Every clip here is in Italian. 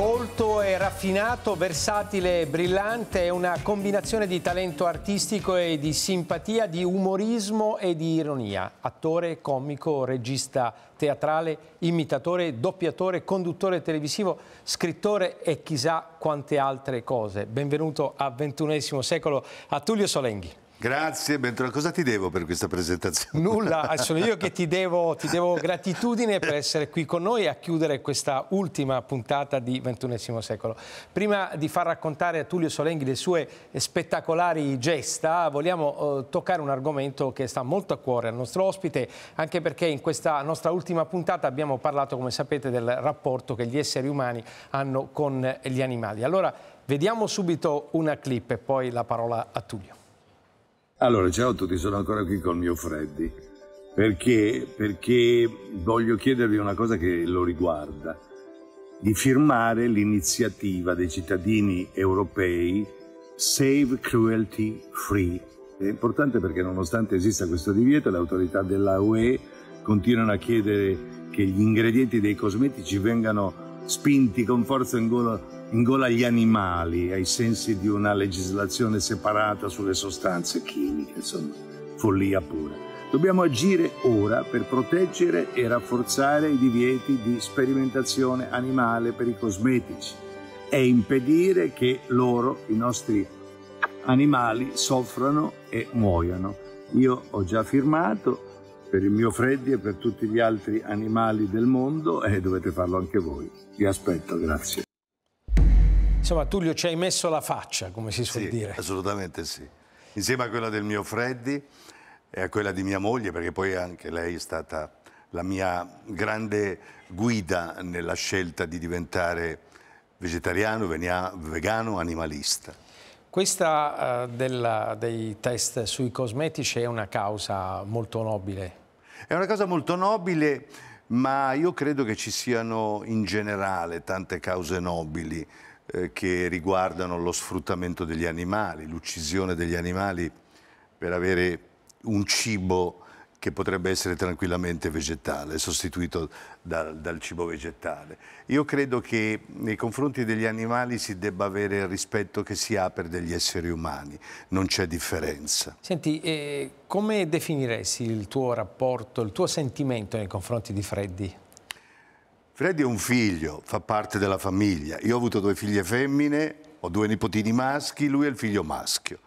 Colto e raffinato, versatile e brillante, è una combinazione di talento artistico e di simpatia, di umorismo e di ironia. Attore, comico, regista teatrale, imitatore, doppiatore, conduttore televisivo, scrittore e chissà quante altre cose. Benvenuto a XXI secolo a Tullio Solenghi. Grazie, Bentrovato. Cosa ti devo per questa presentazione? Nulla, sono io che ti devo, ti devo, gratitudine per essere qui con noi a chiudere questa ultima puntata di XXI secolo. Prima di far raccontare a Tullio Solenghi le sue spettacolari gesta, vogliamo eh, toccare un argomento che sta molto a cuore al nostro ospite, anche perché in questa nostra ultima puntata abbiamo parlato, come sapete, del rapporto che gli esseri umani hanno con gli animali. Allora, vediamo subito una clip e poi la parola a Tullio. Allora, ciao a tutti, sono ancora qui con il mio Freddy perché, perché voglio chiedervi una cosa che lo riguarda, di firmare l'iniziativa dei cittadini europei Save Cruelty Free. È importante perché nonostante esista questo divieto, le autorità della UE continuano a chiedere che gli ingredienti dei cosmetici vengano spinti con forza in gola in gola agli animali ai sensi di una legislazione separata sulle sostanze chimiche, insomma, follia pura. Dobbiamo agire ora per proteggere e rafforzare i divieti di sperimentazione animale per i cosmetici e impedire che loro, i nostri animali, soffrano e muoiano. Io ho già firmato per il mio Freddy e per tutti gli altri animali del mondo e dovete farlo anche voi. Vi aspetto, grazie. Insomma, Tullio ci hai messo la faccia, come si suol sì, dire. Assolutamente sì. Insieme a quella del mio Freddy e a quella di mia moglie, perché poi anche lei è stata la mia grande guida nella scelta di diventare vegetariano, vegano, animalista. Questa uh, della, dei test sui cosmetici è una causa molto nobile. È una cosa molto nobile, ma io credo che ci siano in generale tante cause nobili. Eh, che riguardano lo sfruttamento degli animali, l'uccisione degli animali per avere un cibo che potrebbe essere tranquillamente vegetale, sostituito da, dal cibo vegetale. Io credo che nei confronti degli animali si debba avere il rispetto che si ha per degli esseri umani, non c'è differenza. Senti, eh, come definiresti il tuo rapporto, il tuo sentimento nei confronti di Freddy? Freddy è un figlio, fa parte della famiglia. Io ho avuto due figlie femmine, ho due nipotini maschi, lui è il figlio maschio.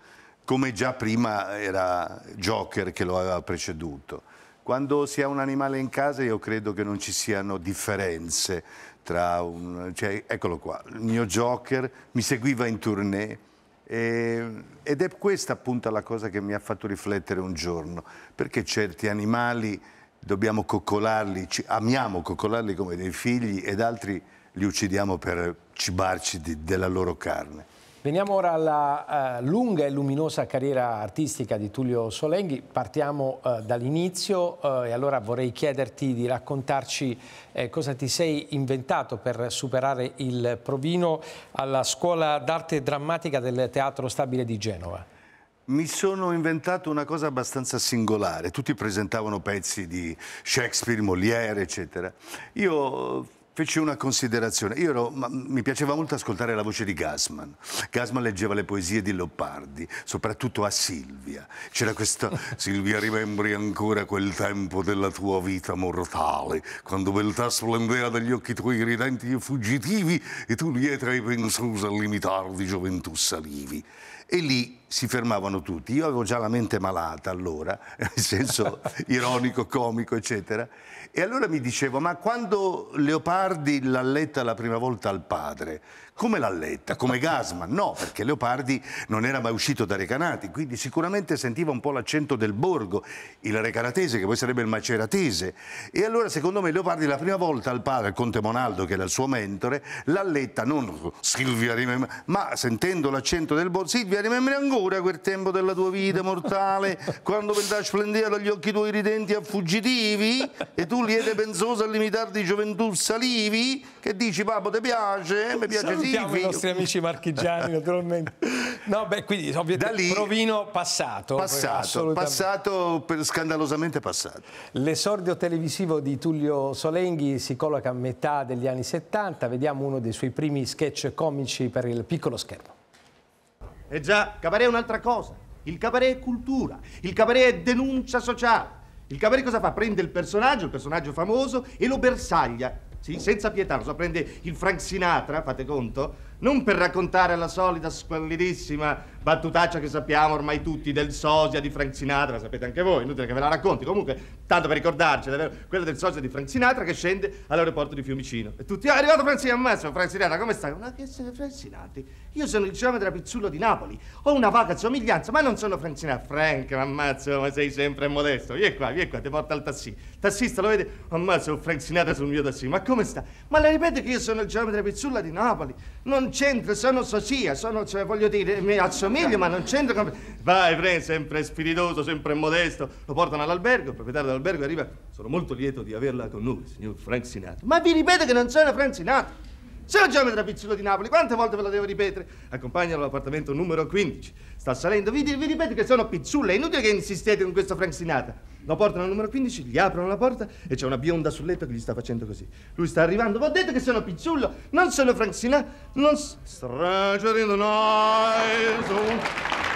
Come già prima era Joker che lo aveva preceduto. Quando si ha un animale in casa io credo che non ci siano differenze tra un... Cioè, eccolo qua, il mio Joker mi seguiva in tournée e... ed è questa appunto la cosa che mi ha fatto riflettere un giorno, perché certi animali dobbiamo coccolarli, amiamo coccolarli come dei figli ed altri li uccidiamo per cibarci di, della loro carne. Veniamo ora alla uh, lunga e luminosa carriera artistica di Tullio Solenghi. Partiamo uh, dall'inizio uh, e allora vorrei chiederti di raccontarci eh, cosa ti sei inventato per superare il provino alla Scuola d'Arte Drammatica del Teatro Stabile di Genova mi sono inventato una cosa abbastanza singolare. Tutti presentavano pezzi di Shakespeare, Molière, eccetera. Io eh, feci una considerazione. Ero, ma, mm, mi piaceva molto ascoltare la voce di Gassman. Gassman leggeva le poesie di Leopardi, soprattutto a Silvia. C'era questa Silvia, rimembri ancora quel tempo della tua vita mortale, quando beltà splendeva dagli occhi tuoi ridenti e fuggitivi e tu lietra e pensosa al limitar di gioventù salivi. E lì si fermavano tutti. Io avevo già la mente malata allora, nel senso ironico, comico, eccetera. E allora mi dicevo, ma quando Leopardi l'alletta la prima volta al padre, come l'alletta? Come Gasman? No, perché Leopardi non era mai uscito da Recanati, quindi sicuramente sentiva un po' l'accento del borgo, il recanatese, che poi sarebbe il maceratese. E allora, secondo me, Leopardi la prima volta al padre, il conte Monaldo, che era il suo mentore, l'alletta non Silvia Rimembrango, ma sentendo l'accento del borgo, Silvia Rimembrango, ancora quel tempo della tua vita mortale quando pentà splendea dagli occhi tuoi ridenti a fuggitivi e tu liete pensoso a limitar di gioventù salivi che dici papo ti piace? Mi piace Salutiamo sì, i nostri amici marchigiani naturalmente no beh quindi ovviamente lì, provino passato passato, passato scandalosamente passato l'esordio televisivo di Tullio Solenghi si colloca a metà degli anni 70 vediamo uno dei suoi primi sketch comici per il piccolo schermo e eh già, cabaret è un'altra cosa. Il cabaret è cultura, il cabaret è denuncia sociale. Il cabaret cosa fa? Prende il personaggio, il personaggio famoso, e lo bersaglia, sì, senza pietà. Lo so, prende il Frank Sinatra, fate conto, non per raccontare la solita squallidissima battutaccia che sappiamo ormai tutti del sosia di Frank Sinatra, la sapete anche voi, inutile che ve la racconti, comunque tanto per ricordarcela, vero? quella del sosia di Frank Sinatra che scende all'aeroporto di Fiumicino e tutti, ah, è arrivato Frank Sinatra, ammazza Frank Sinatra, come stai? Ma che sei Frank Sinatra? Io sono il della Pizzullo di Napoli, ho una vaga somiglianza, ma non sono Frank Sinatra, Frank, ammazzo, ma sei sempre modesto, vieni qua, vieni qua, ti porta al tassì, tassista lo vede, ammazzo Frank Sinatra sul mio tassì, ma come sta? Ma le ripeto che io sono il della Pizzullo di Napoli, non c'entra, sono socia, sono, cioè, voglio dire, mi assomiglio, ma non c'entra. Con... Vai, Fren, sempre spiritoso, sempre modesto. Lo portano all'albergo, il proprietario dell'albergo arriva. Sono molto lieto di averla con noi, signor Frank Sinato. Ma vi ripeto che non sono Frank Sinato. C'è Signor geometra pizzico di Napoli, quante volte ve lo devo ripetere? Accompagnalo all'appartamento numero 15. Sta salendo, vi, vi ripeto che sono pizzulle, è inutile che insistete con questa franzinata. Lo portano al numero 15, gli aprono la porta e c'è una bionda sul letto che gli sta facendo così. Lui sta arrivando, vi ho detto che sono pizzullo, non sono franzinata, non... Stranger in the night, so...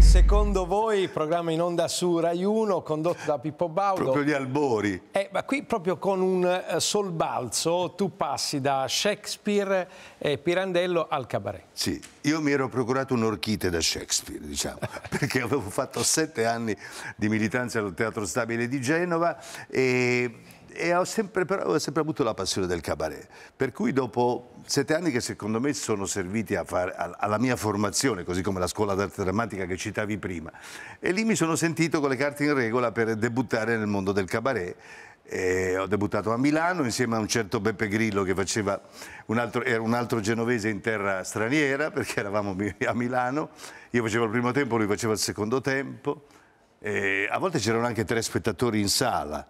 Secondo voi il programma in onda su Rai 1 condotto da Pippo Baudo? Proprio gli albori. Eh, ma qui proprio con un eh, solbalzo tu passi da Shakespeare e Pirandello al cabaret. Sì, io mi ero procurato un'orchite da Shakespeare, diciamo, perché avevo fatto sette anni di militanza al Teatro Stabile di Genova e e ho sempre, però, ho sempre avuto la passione del cabaret. Per cui dopo sette anni che secondo me sono serviti far, alla mia formazione, così come la scuola d'arte drammatica che citavi prima. E lì mi sono sentito con le carte in regola per debuttare nel mondo del cabaret. E ho debuttato a Milano insieme a un certo Beppe Grillo che faceva un altro, era un altro genovese in terra straniera perché eravamo a Milano, io facevo il primo tempo, lui faceva il secondo tempo, e a volte c'erano anche tre spettatori in sala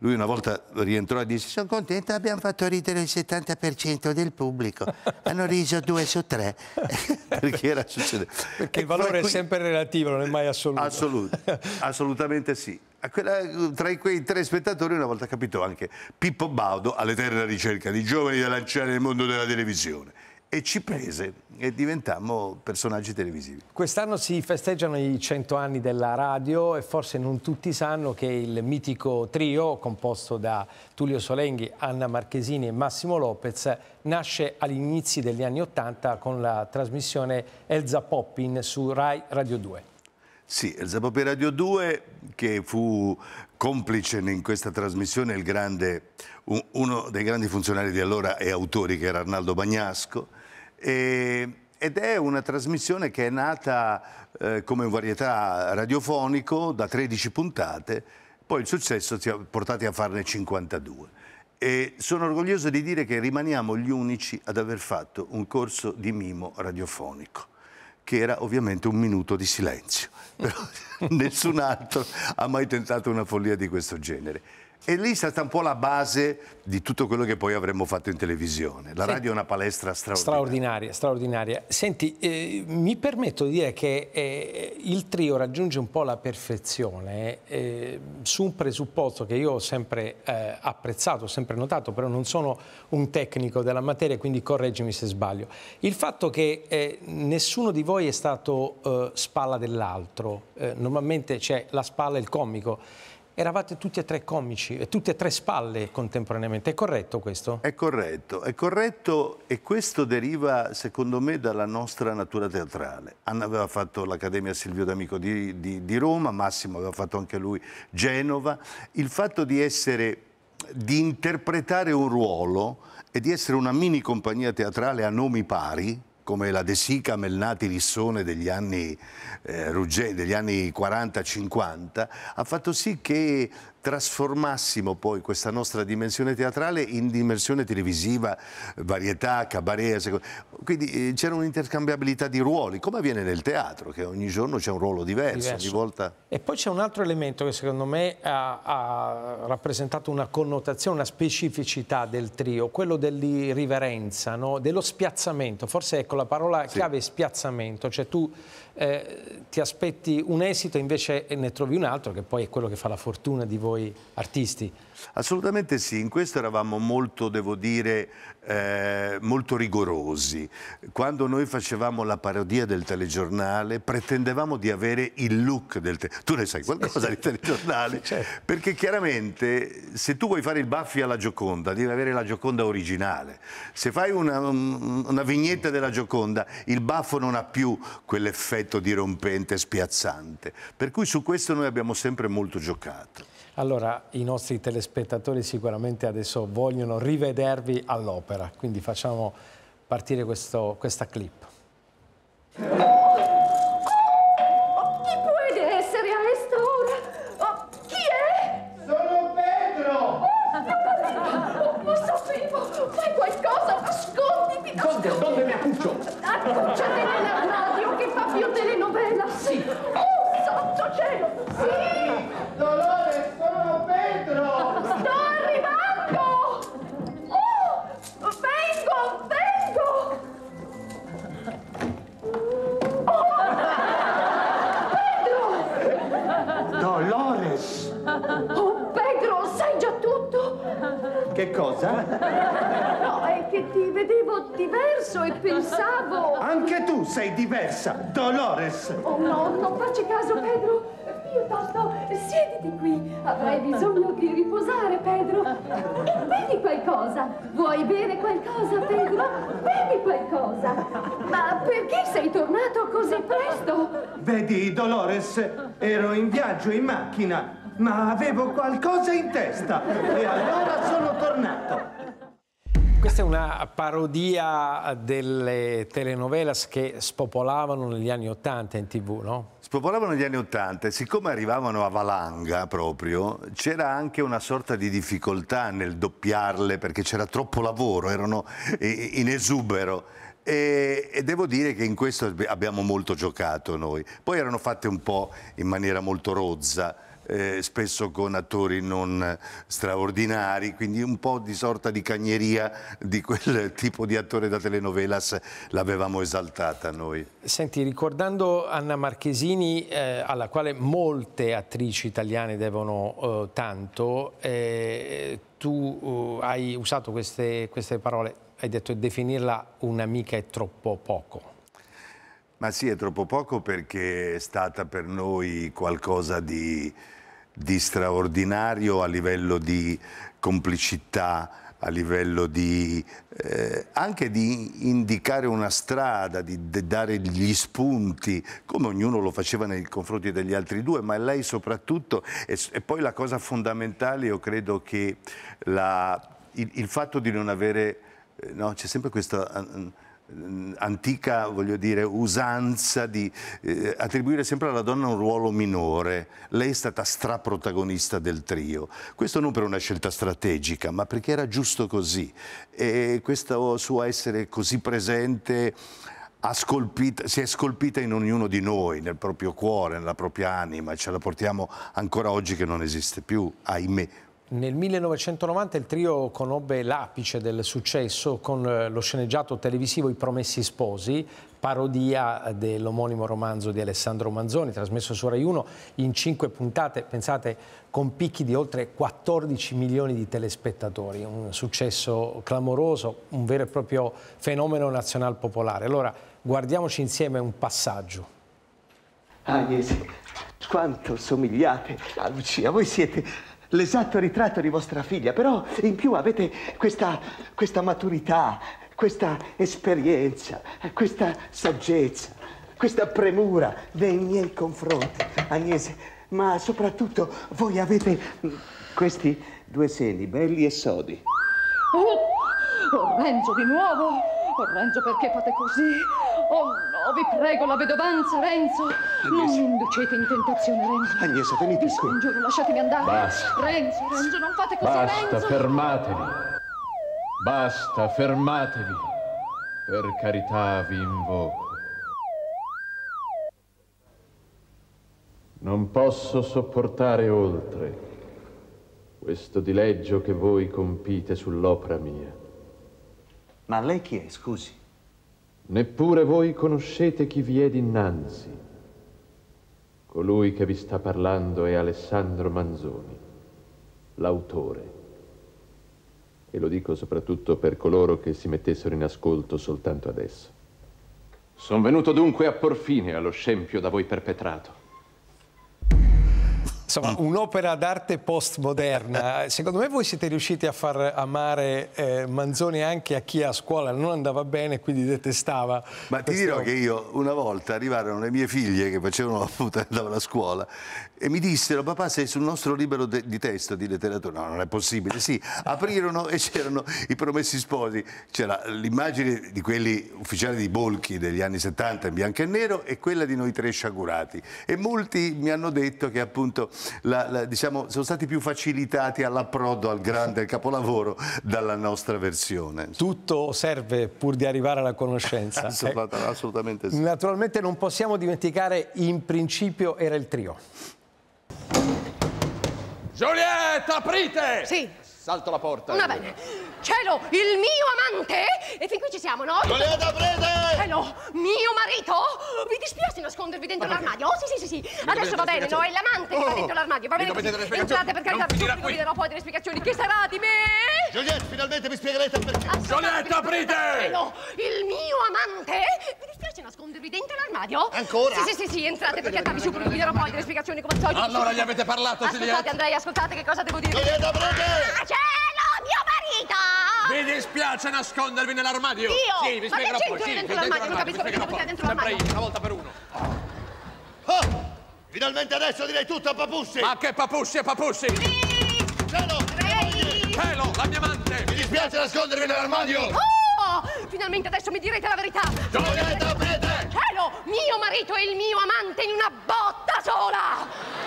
lui una volta rientrò e disse sono contento, abbiamo fatto ridere il 70% del pubblico, hanno riso due su tre, perché era successo. Perché e il valore cui... è sempre relativo, non è mai assoluto. Assoluto, assolutamente sì. Quella, tra quei tre spettatori una volta capitò anche Pippo Baudo all'eterna ricerca di giovani da lanciare nel mondo della televisione e ci prese e diventammo personaggi televisivi. Quest'anno si festeggiano i 100 anni della radio e forse non tutti sanno che il mitico trio composto da Tullio Solenghi, Anna Marchesini e Massimo Lopez nasce all'inizio degli anni 80 con la trasmissione Elza Poppin su Rai Radio 2. Sì, Elza Poppin Radio 2 che fu complice in questa trasmissione grande, uno dei grandi funzionari di allora e autori che era Arnaldo Bagnasco e, ed è una trasmissione che è nata eh, come un varietà radiofonico da 13 puntate, poi il successo ci ha portati a farne 52 e sono orgoglioso di dire che rimaniamo gli unici ad aver fatto un corso di mimo radiofonico che era ovviamente un minuto di silenzio. Però nessun altro ha mai tentato una follia di questo genere. E lì è stata un po' la base di tutto quello che poi avremmo fatto in televisione. La radio è una palestra straordinaria. Straordinaria, straordinaria. Senti, eh, mi permetto di dire che eh, il trio raggiunge un po' la perfezione eh, su un presupposto che io ho sempre eh, apprezzato, ho sempre notato, però non sono un tecnico della materia, quindi correggimi se sbaglio. Il fatto che eh, nessuno di voi è stato eh, spalla dell'altro. normalmente c'è la spalla e il comico eravate tutti e tre comici, e tutte e tre spalle contemporaneamente. È corretto questo? È corretto, è corretto e questo deriva secondo me dalla nostra natura teatrale. Anna aveva fatto l'Accademia Silvio D'Amico di, di, di Roma, Massimo aveva fatto anche lui Genova. Il fatto di essere di interpretare un ruolo e di essere una mini compagnia teatrale a nomi pari, come la De Sica Melnati Rissone degli anni, eh, anni 40-50, ha fatto sì che trasformassimo poi questa nostra dimensione teatrale in dimensione televisiva, varietà, cabaret, quindi eh, c'era un'intercambiabilità di ruoli, come avviene nel teatro, che ogni giorno c'è un ruolo diverso, diverso. Ogni volta... E poi c'è un altro elemento che secondo me ha, ha, rappresentato una connotazione, una specificità del trio, quello dell'irriverenza, no? dello spiazzamento, forse ecco la parola chiave sì. spiazzamento, cioè tu eh, ti aspetti un esito e invece ne trovi un altro che poi è quello che fa la fortuna di voi artisti. Assolutamente sì, in questo eravamo molto, devo dire, eh, molto rigorosi. Quando noi facevamo la parodia del telegiornale pretendevamo di avere il look del telegiornale. Tu ne sai qualcosa di telegiornale? certo. Perché chiaramente se tu vuoi fare il baffi alla Gioconda devi avere la Gioconda originale. Se fai una, una vignetta della Gioconda il baffo non ha più quell'effetto effetto dirompente, spiazzante. Per cui su questo noi abbiamo sempre molto giocato. Allora, i nostri telespettatori sicuramente adesso vogliono rivedervi all'opera, quindi facciamo partire questo, questa clip. Dolores! Oh no, non facci caso, Pedro! Piuttosto, siediti qui! Avrai bisogno di riposare, Pedro! E bevi qualcosa! Vuoi bere qualcosa, Pedro? Bevi qualcosa! Ma perché sei tornato così presto? Vedi, Dolores, ero in viaggio in macchina, ma avevo qualcosa in testa e allora sono tornato! Questa è una parodia delle telenovelas che spopolavano negli anni Ottanta in tv, no? Spopolavano negli anni Ottanta e siccome arrivavano a valanga proprio, c'era anche una sorta di difficoltà nel doppiarle perché c'era troppo lavoro, erano in esubero. E, e, devo dire che in questo abbiamo molto giocato noi. Poi erano fatte un po' in maniera molto rozza, eh, spesso con attori non straordinari, quindi un po' di sorta di cagneria di quel tipo di attore da telenovelas l'avevamo esaltata noi. Senti, ricordando Anna Marchesini, eh, alla quale molte attrici italiane devono eh, tanto, eh, tu eh, hai usato queste, queste parole, hai detto che definirla un'amica è troppo poco. Ma sì, è troppo poco perché è stata per noi qualcosa di di straordinario a livello di complicità, a livello di, eh, anche di indicare una strada, di, di, dare gli spunti, come ognuno lo faceva nei confronti degli altri due, ma lei soprattutto, e, e poi la cosa fondamentale, io credo che la, il, il, fatto di non avere, eh, no, c'è sempre questa Ehm, antica voglio dire, usanza di eh, attribuire sempre alla donna un ruolo minore. Lei è stata straprotagonista del trio. Questo non per una scelta strategica, ma perché era giusto così. E questo suo essere così presente Scolpita, si è scolpita in ognuno di noi, nel proprio cuore, nella propria anima, ce la portiamo ancora oggi che non esiste più, ahimè, nel 1990 il trio conobbe l'apice del successo con eh, lo sceneggiato televisivo I Promessi Sposi, parodia dell'omonimo romanzo di Alessandro Manzoni, trasmesso su Rai 1 in cinque puntate, pensate, con picchi di oltre 14 milioni di telespettatori. Un successo clamoroso, un vero e proprio fenomeno nazional popolare. Allora, guardiamoci insieme un passaggio. Agnese, ah, quanto somigliate a Lucia, voi siete l'esatto ritratto di vostra figlia, però in più avete questa, questa maturità, questa esperienza, questa saggezza, questa premura nei miei confronti, Agnese, ma soprattutto voi avete questi due seni, belli e sodi. Oh, oh Renzo di nuovo! Oh, Renzo, perché fate così? Oh, no! Oh, vi prego, la vedovanza, Renzo. Agnese. Non mi inducete in tentazione, Renzo. Agnese, venite qui. Un giorno lasciatemi andare. Basta. Renzo, Renzo, non fate così, Basta, Renzo. Basta, fermatevi. Basta, fermatevi. Per carità vi invoco. Non posso sopportare oltre questo dileggio che voi compite sull'opera mia. Ma lei chi è, scusi? Neppure voi conoscete chi vi è dinanzi. Colui che vi sta parlando è Alessandro Manzoni, l'autore. E lo dico soprattutto per coloro che si mettessero in ascolto soltanto adesso. Sono venuto dunque a por fine allo scempio da voi perpetrato insomma, mm. un'opera d'arte postmoderna. Secondo me voi siete riusciti a far amare eh, Manzoni anche a chi a scuola non andava bene e quindi detestava. Ma ti dirò che io una volta arrivarono le mie figlie che facevano la puttana a scuola e mi dissero papà sei sul nostro libro di testo di letteratura no non è possibile sì aprirono e c'erano i promessi sposi c'era l'immagine di quelli ufficiali di Bolchi degli anni 70 in bianco e nero e quella di noi tre sciagurati e molti mi hanno detto che appunto la, la, diciamo, sono stati più facilitati all'approdo al grande capolavoro dalla nostra versione tutto serve pur di arrivare alla conoscenza assolutamente, eh, assolutamente sì. naturalmente non possiamo dimenticare in principio era il trio Giulietta, aprite! Sì. Salto la porta. Va bene. Cielo, il mio amante? E fin qui ci siamo, no? Giulietta Prete! Cielo, mio marito? Vi dispiace nascondervi dentro l'armadio? Oh, sì, sì, sì, sì. Mi Adesso va bene, no? È l'amante che va dentro oh, l'armadio. Va bene così. Entrate perché carità, subito vi darò poi delle spiegazioni. Che sarà di me? Giulietta, finalmente mi spiegherete perché... Giulietta Prete! Cielo, il mio amante? Vi dispiace nascondervi dentro l'armadio? Ancora? Sì, sì, sì, sì, entrate perché carità, vi subito vi darò poi delle spiegazioni come al solito. Allora gli avete parlato, Giulietta. Ascoltate, Andrea, ascoltate che cosa devo dire. Giulietta Prete! Ah, cielo, mio marito! Mi dispiace nascondervi nell'armadio! Io? Sì, vi spiegherò poi. Sì, dentro l'armadio, non capisco perché mi dentro l'armadio. Sempre io, una volta per uno. Oh! Finalmente adesso direi tutto a Papussi! Ma che Papussi e Papussi! Sì. Cielo! Cielo, la mia amante! Mi dispiace nascondervi nell'armadio! Oh! Finalmente adesso mi direte la verità! Giulietta Pete! Cielo! Mio marito e il mio amante in una botta sola!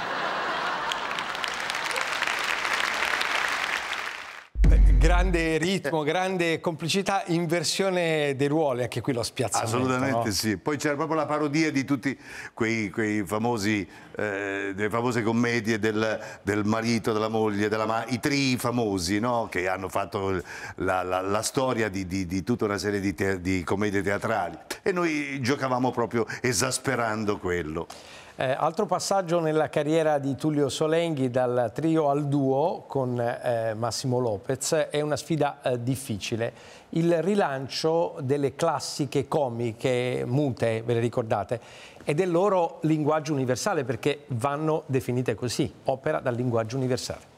grande ritmo, eh. grande complicità, inversione dei ruoli, anche qui lo spiazzamento. Assolutamente no? sì. Poi c'era proprio la parodia di tutti quei, quei famosi, eh, delle famose commedie del, del, marito, della moglie, della ma i tri famosi, no? Che hanno fatto la, la, la storia di, di, di, tutta una serie di, te di commedie teatrali. E noi giocavamo proprio esasperando quello. Eh, altro passaggio nella carriera di Tullio Solenghi dal trio al duo con eh, Massimo Lopez è una sfida eh, difficile. Il rilancio delle classiche comiche mute, ve le ricordate, e del loro linguaggio universale perché vanno definite così, opera dal linguaggio universale.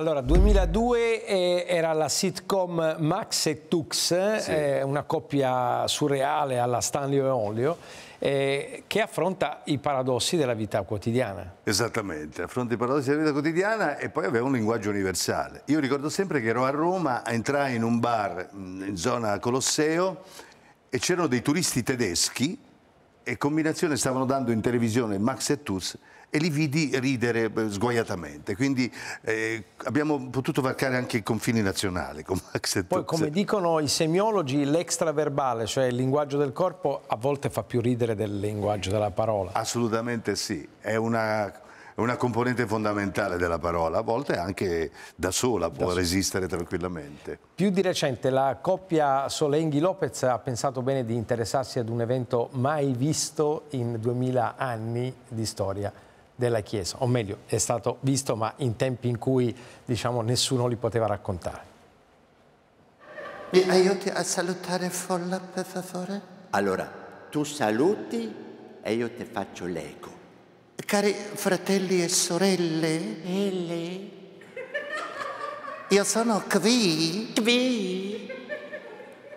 Allora, 2002 eh, era la sitcom Max e Tux, sì. eh, una coppia surreale alla Stanlio e Olio, eh, che affronta i paradossi della vita quotidiana. Esattamente, affronta i paradossi della vita quotidiana e poi aveva un linguaggio universale. Io ricordo sempre che ero a Roma, entrai in un bar mm, in zona Colosseo e c'erano dei turisti tedeschi e combinazione stavano dando in televisione Max e Tux e li vidi ridere sguaiatamente. Quindi eh, abbiamo potuto varcare anche i confini nazionali con Max e Poi, come dicono i semiologi, l'extraverbale, cioè il linguaggio del corpo, a volte fa più ridere del linguaggio della parola. Assolutamente sì, è una una componente fondamentale della parola, a volte anche da sola può da resistere sola. tranquillamente. Più di recente la coppia Solenghi-Lopez ha pensato bene di interessarsi ad un evento mai visto in 2000 anni di storia della Chiesa, o meglio è stato visto ma in tempi in cui diciamo, nessuno li poteva raccontare. Mi aiuti a salutare Folla per favore? Allora, tu saluti e io ti faccio l'eco. Cari fratelli e sorelle, Elle. io sono qui, qui,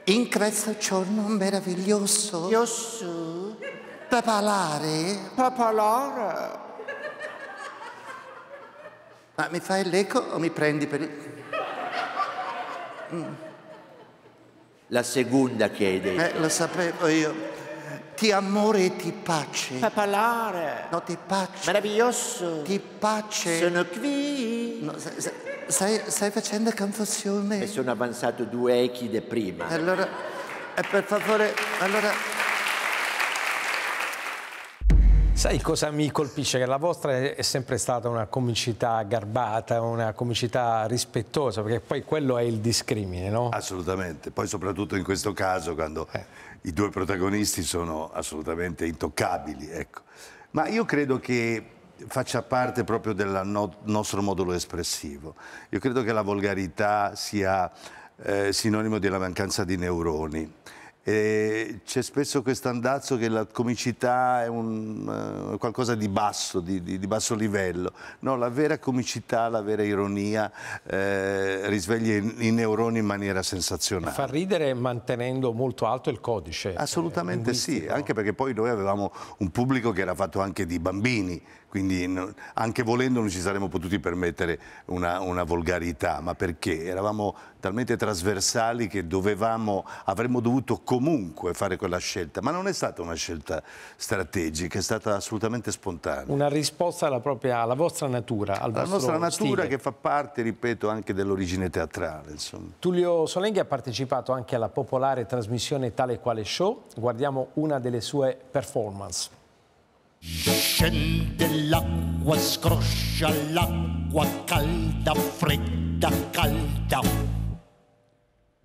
in questo giorno meraviglioso, io su, per parlare, ma mi fai l'eco o mi prendi per... Mm. La seconda chiede. Eh, lo sapevo io. Ti amore e ti pace. Fa parlare. No, ti pace. Meraviglioso. Ti pace. Sono qui. No, stai, stai, facendo confusione. E sono avanzato due echi di prima. Allora, eh, per favore, allora... Sai cosa mi colpisce? Che la vostra è sempre stata una comicità garbata, una comicità rispettosa, perché poi quello è il discrimine, no? Assolutamente, poi soprattutto in questo caso quando eh. i due protagonisti sono assolutamente intoccabili, ecco. Ma io credo che faccia parte proprio del no nostro modulo espressivo. Io credo che la volgarità sia eh, sinonimo della mancanza di neuroni c'è spesso questo andazzo che la comicità è un, eh, qualcosa di basso, di, di, di, basso livello. No, la vera comicità, la vera ironia eh, risveglia i, neuroni in maniera sensazionale. Fa ridere mantenendo molto alto il codice. Eh, Assolutamente eh, sì, anche perché poi noi avevamo un pubblico che era fatto anche di bambini quindi no, anche volendo non ci saremmo potuti permettere una, una, volgarità, ma perché? Eravamo talmente trasversali che dovevamo, avremmo dovuto comunque fare quella scelta, ma non è stata una scelta strategica, è stata assolutamente spontanea. Una risposta alla, propria, alla vostra natura, al La La nostra natura stile. che fa parte, ripeto, anche dell'origine teatrale. Insomma. Tullio Solenghi ha partecipato anche alla popolare trasmissione Tale Quale Show, guardiamo una delle sue performance. Scende l'acqua, scroscia l'acqua calda, fredda, calda,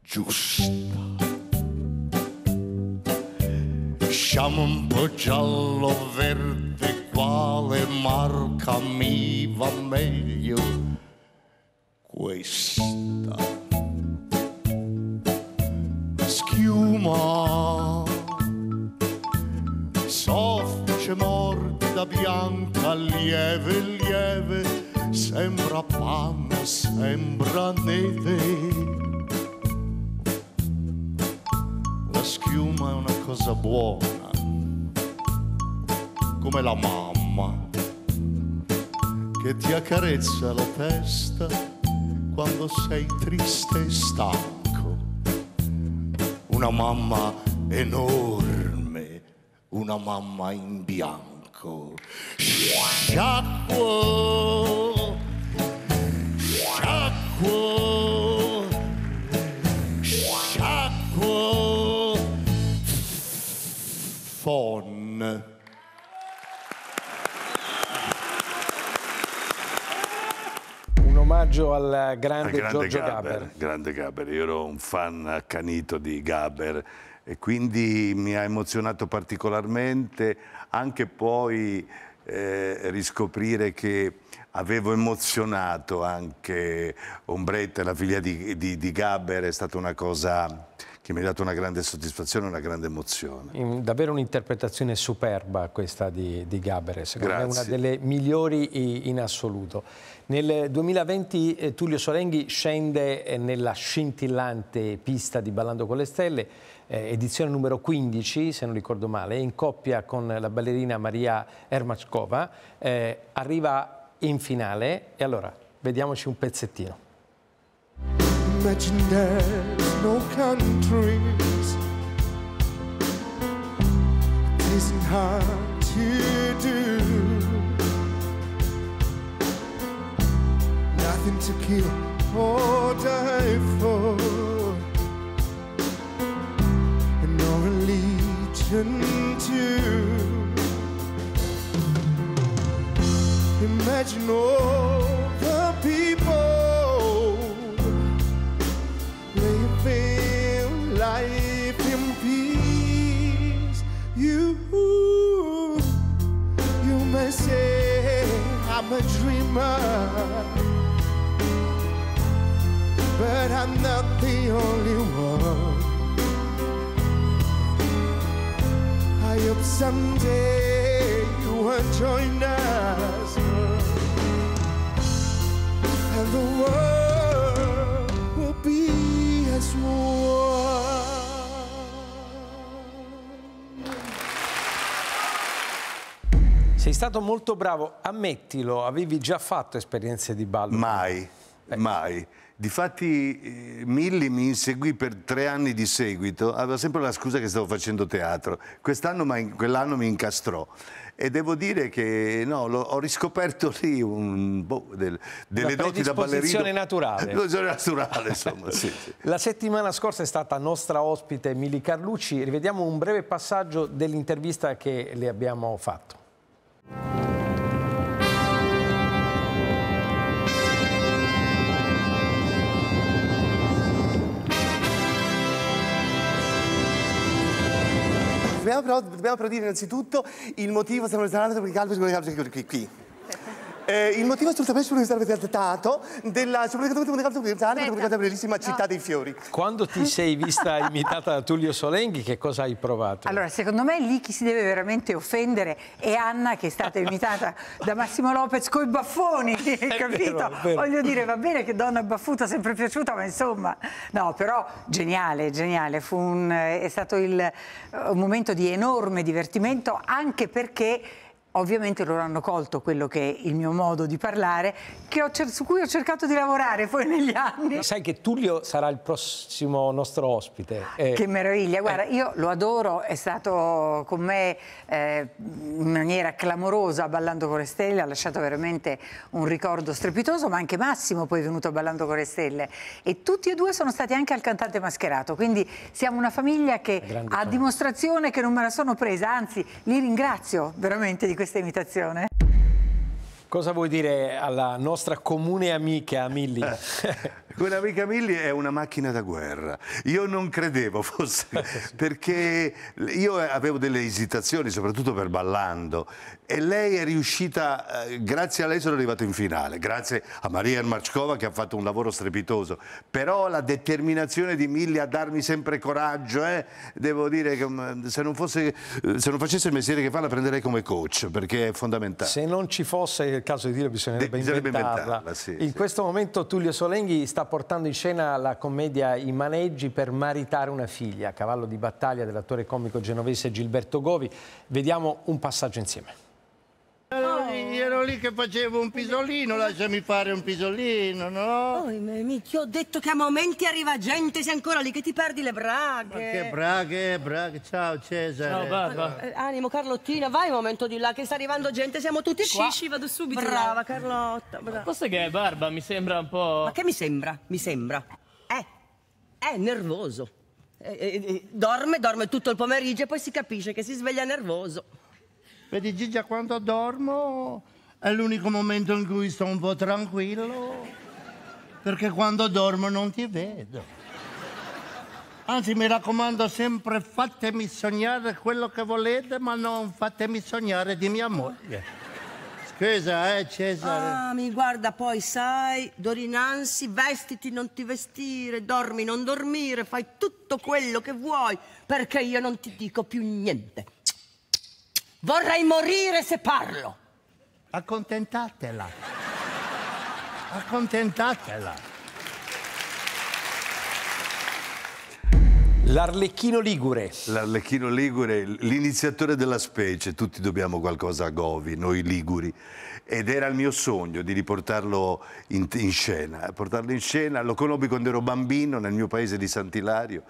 giusta. Sciamo un po' giallo, verde, quale marca mi va meglio questa. Schiuma scheda bianca lieve, lieve, sembra panna, sembra neve. La schiuma è una cosa buona, come la mamma che ti accarezza la testa quando sei triste e stanco. Una mamma enorme, una mamma in bianco sciacquo, sciacquo, sciacquo, sciacquo, fon. Un omaggio al grande, grande Giorgio Gaber. Gaber. Grande Gaber, io ero un fan accanito di Gaber e quindi mi ha emozionato particolarmente anche poi eh, riscoprire che avevo emozionato anche Ombretta, la figlia di, di, di Gabber, è stata una cosa che mi ha dato una grande soddisfazione una grande emozione. Davvero un'interpretazione superba questa di, di Gabere, secondo Grazie. me una delle migliori in assoluto. Nel 2020 eh, Tullio Sorenghi scende eh, nella scintillante pista di Ballando con le Stelle, eh, edizione numero 15, se non ricordo male, in coppia con la ballerina Maria Ermachkova, eh, arriva in finale e allora vediamoci un pezzettino. Imagine there's no countries It isn't hard to do Nothing to kill or die for to imagine all the people living life in peace. You, you may say I'm a dreamer. But I'm not the only one I hope someday you will join us and the world will be as one. Sei stato molto bravo, ammettilo, avevi già fatto esperienze di ballo. Mai, eh. mai. Difatti eh, Milli mi inseguì per tre anni di seguito, aveva sempre la scusa che stavo facendo teatro, quest'anno ma quell'anno mi incastrò e devo dire che no, lo, ho riscoperto lì un, boh, del, delle doti da ballerino. Una naturale. naturale insomma, sì, sì. La settimana scorsa è stata nostra ospite Milli Carlucci, rivediamo un breve passaggio dell'intervista che le abbiamo fatto. Dobbiamo però, dobbiamo però dire innanzitutto il motivo, stiamo ritornando per i calci, qui. qui. Eh, il motivo assolutamente sul riservato della sulla bellissima città dei fiori. Quando ti sei vista imitata da Tullio Solenghi, che cosa hai provato? Allora, secondo me lì chi si deve veramente offendere è Anna, che è stata imitata da Massimo Lopez coi baffoni, capito? Vero, vero. Voglio dire, va bene che donna baffuta sempre piaciuta, ma insomma, no, però geniale, geniale. Un, eh, è stato il, eh, un momento di enorme divertimento anche perché Ovviamente loro hanno colto quello che è il mio modo di parlare, ho, su cui ho cercato di lavorare poi negli anni. Sai che Tullio sarà il prossimo nostro ospite. Ah, eh, che meraviglia, guarda, eh. io lo adoro, è stato con me eh, in maniera clamorosa Ballando con le Stelle, ha lasciato veramente un ricordo strepitoso, ma anche Massimo poi è venuto a Ballando con le Stelle. E tutti e due sono stati anche al cantante mascherato, quindi siamo una famiglia che a dimostrazione che non me la sono presa, anzi li ringrazio veramente di questa imitazione? Cosa vuoi dire alla nostra comune amica Milli? Quell'amica Milli è una macchina da guerra. Io non credevo fosse... Eh, perché io avevo delle esitazioni, soprattutto per Ballando, e lei è riuscita, eh, grazie a lei sono arrivato in finale, grazie a Maria Marcova che ha fatto un lavoro strepitoso, però la determinazione di Milli a darmi sempre coraggio, eh, devo dire che mm, se non, fosse, eh, se non facesse il mestiere che fa la prenderei come coach, perché è fondamentale. Se non ci fosse, è il caso di dire, bisognerebbe, De, bisognerebbe inventarla. inventarla sì, in sì. questo momento Tullio Solenghi sta portando in scena la commedia I maneggi per maritare una figlia, cavallo di battaglia dell'attore comico genovese Gilberto Govi. Vediamo un passaggio insieme ero lì che facevo un pisolino, lasciami fare un pisolino, no? Oh, mi ti ho detto che a momenti arriva gente, sei ancora lì che ti perdi le braghe. Ma che braghe, braghe. Ciao Cesare. Ciao Barba. Eh, eh, animo Carlottina, vai un momento di là che sta arrivando gente, siamo tutti qua. Sì, sì, vado subito. Brava Carlotta. Brava. Forse che è barba, mi sembra un po'... Ma che mi sembra? Mi sembra. Eh, è nervoso. Eh, eh, eh dorme, dorme tutto il pomeriggio e poi si capisce che si sveglia nervoso. Vedi Gigia quando dormo è l'unico momento in cui sto un po' tranquillo perché quando dormo non ti vedo. Anzi mi raccomando sempre fatemi sognare quello che volete ma non fatemi sognare di mia moglie. Scusa, eh, Cesare. Ah, mi guarda, poi sai, Dorinanzi, vestiti, non ti vestire, dormi, non dormire, fai tutto quello che vuoi, perché io non ti dico più niente. Vorrei morire se parlo. Accontentatela. Accontentatela. L'Arlecchino Ligure. L'Arlecchino Ligure, l'iniziatore della specie, tutti dobbiamo qualcosa a Govi, noi Liguri. Ed era il mio sogno di riportarlo in, in scena. Portarlo in scena, lo conobbi quando ero bambino nel mio paese di Sant'Ilario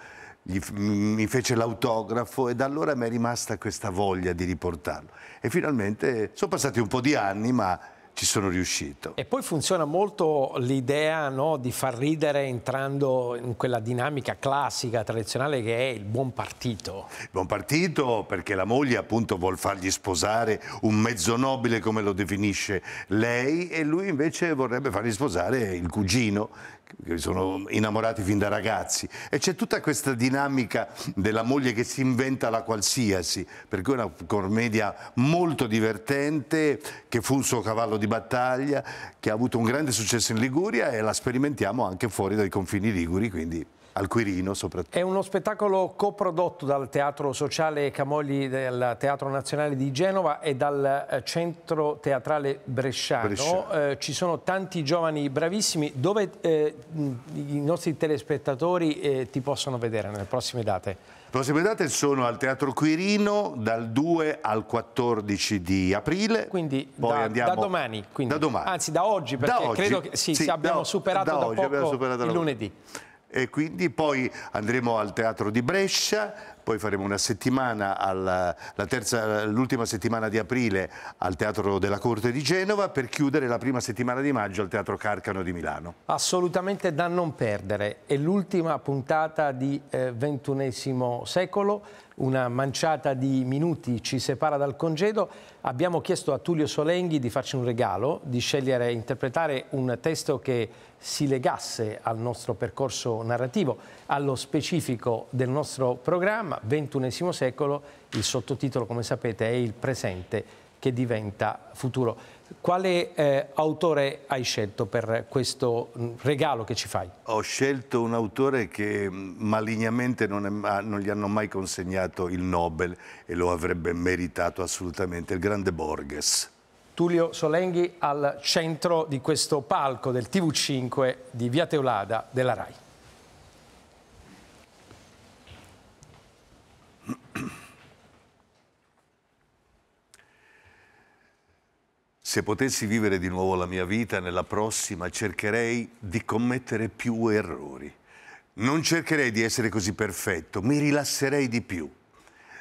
gli, mi fece l'autografo e da allora mi è rimasta questa voglia di riportarlo. E finalmente sono passati un po' di anni, ma ci sono riuscito. E poi funziona molto l'idea no, di far ridere entrando in quella dinamica classica, tradizionale che è il buon partito. Il buon partito perché la moglie appunto vuol fargli sposare un mezzo nobile come lo definisce lei e lui invece vorrebbe fargli sposare il cugino che sono innamorati fin da ragazzi e c'è tutta questa dinamica della moglie che si inventa la qualsiasi per cui è una commedia molto divertente che fu un suo cavallo di battaglia che ha avuto un grande successo in Liguria e la sperimentiamo anche fuori dai confini liguri, quindi al Quirino soprattutto. È uno spettacolo coprodotto dal Teatro Sociale Camogli del Teatro Nazionale di Genova e dal eh, Centro Teatrale Bresciano. Brescia. Eh, ci sono tanti giovani bravissimi. Dove eh, i nostri telespettatori eh, ti possono vedere nelle prossime date? Prossime date sono al Teatro Quirino dal 2 al 14 di aprile. Quindi, da, andiamo... da, domani, quindi. da, domani, Anzi, da oggi, perché da oggi. credo che sì, sì, abbiamo superato da, oggi, abbiamo superato il lunedì. E quindi poi andremo al Teatro di Brescia, poi faremo una settimana, l'ultima settimana di aprile al Teatro della Corte di Genova per chiudere la prima settimana di maggio al Teatro Carcano di Milano. Assolutamente da non perdere, è l'ultima puntata di eh, XXI secolo, una manciata di minuti ci separa dal congedo. Abbiamo chiesto a Tullio Solenghi di farci un regalo, di scegliere e interpretare un testo che si legasse al nostro percorso narrativo, allo specifico del nostro programma, XXI secolo, il sottotitolo come sapete è il presente che diventa futuro. Quale eh, autore hai scelto per questo mm, regalo che ci fai? Ho scelto un autore che mm, malignamente non, è, non, gli hanno mai consegnato il Nobel e lo avrebbe meritato assolutamente, il grande Borges. Tullio Solenghi al centro di questo palco del TV5 di Via Teolada della RAI. Se potessi vivere di nuovo la mia vita, nella prossima cercherei di commettere più errori. Non cercherei di essere così perfetto, mi rilasserei di più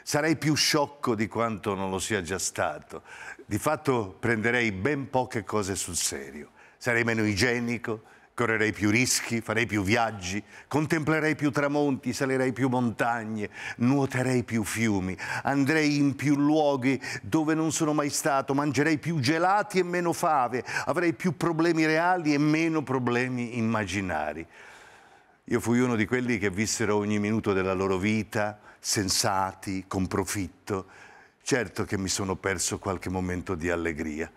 sarei più sciocco di quanto non lo sia già stato di fatto prenderei ben poche cose sul serio. Sarei meno igienico, correrei più rischi, farei più viaggi, contemplerei più tramonti, salirei più montagne, nuoterei più fiumi, andrei in più luoghi dove non sono mai stato, mangerei più gelati e meno fave, avrei più problemi reali e meno problemi immaginari. Io fui uno di quelli che vissero ogni minuto della loro vita, sensati, con profitto, Certo che mi sono perso qualche momento di allegria,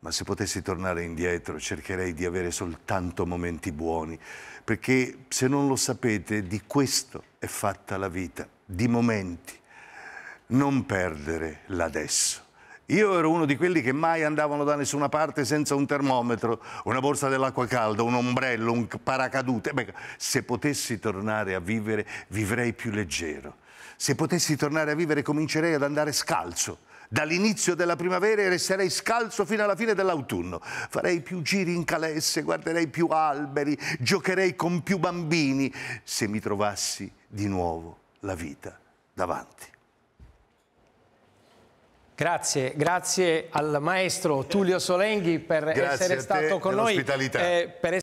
ma se potessi tornare indietro cercherei di avere soltanto momenti buoni, perché se non lo sapete di questo è fatta la vita, di momenti. Non perdere l'adesso. Io ero uno di quelli che mai andavano da nessuna parte senza un termometro, una borsa dell'acqua calda, un ombrello, un paracadute. Beh, se potessi tornare a vivere, vivrei più leggero se potessi tornare a vivere comincerei ad andare scalzo. Dall'inizio della primavera e resterei scalzo fino alla fine dell'autunno. Farei più giri in calesse, guarderei più alberi, giocherei con più bambini se mi trovassi di nuovo la vita davanti. Grazie, grazie al maestro Tullio Solenghi per grazie essere stato con noi. per